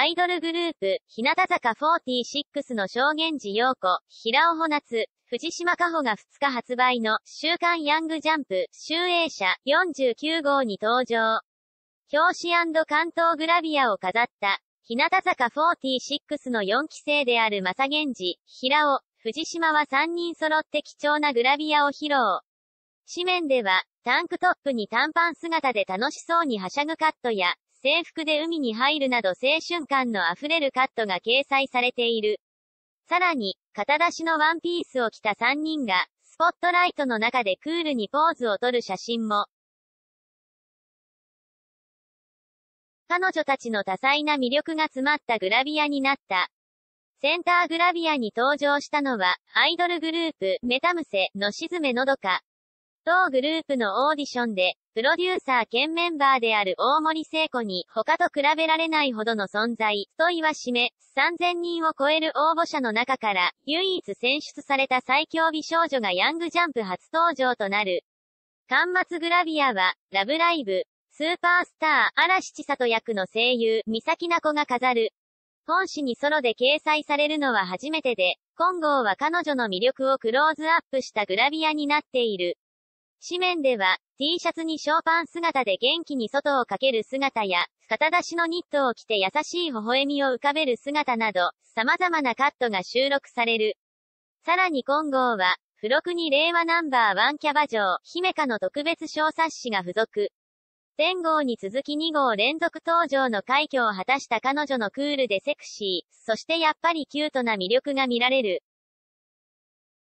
アイドルグループ、日向坂46の証言寺陽子、平尾穂夏、藤島加穂が2日発売の、週刊ヤングジャンプ、集英社49号に登場。表紙関東グラビアを飾った、日向坂46の4期生である正源氏、平尾、藤島は3人揃って貴重なグラビアを披露。紙面では、タンクトップに短パン姿で楽しそうにはしゃぐカットや、制服で海に入るなど青春感の溢れるカットが掲載されている。さらに、肩出しのワンピースを着た3人が、スポットライトの中でクールにポーズをとる写真も。彼女たちの多彩な魅力が詰まったグラビアになった。センターグラビアに登場したのは、アイドルグループ、メタムセ、のしずめのどか。当グループのオーディションで、プロデューサー兼メンバーである大森聖子に他と比べられないほどの存在、と言わしめ、3000人を超える応募者の中から、唯一選出された最強美少女がヤングジャンプ初登場となる。巻末グラビアは、ラブライブ、スーパースター、嵐千里役の声優、三崎な子が飾る。本誌にソロで掲載されるのは初めてで、今後は彼女の魅力をクローズアップしたグラビアになっている。紙面では、T シャツにショーパン姿で元気に外をかける姿や、肩出しのニットを着て優しい微笑みを浮かべる姿など、様々なカットが収録される。さらに今号は、付録に令和ナンバーワンキャバ嬢、姫香の特別小冊子が付属。前号に続き2号連続登場の快挙を果たした彼女のクールでセクシー、そしてやっぱりキュートな魅力が見られる。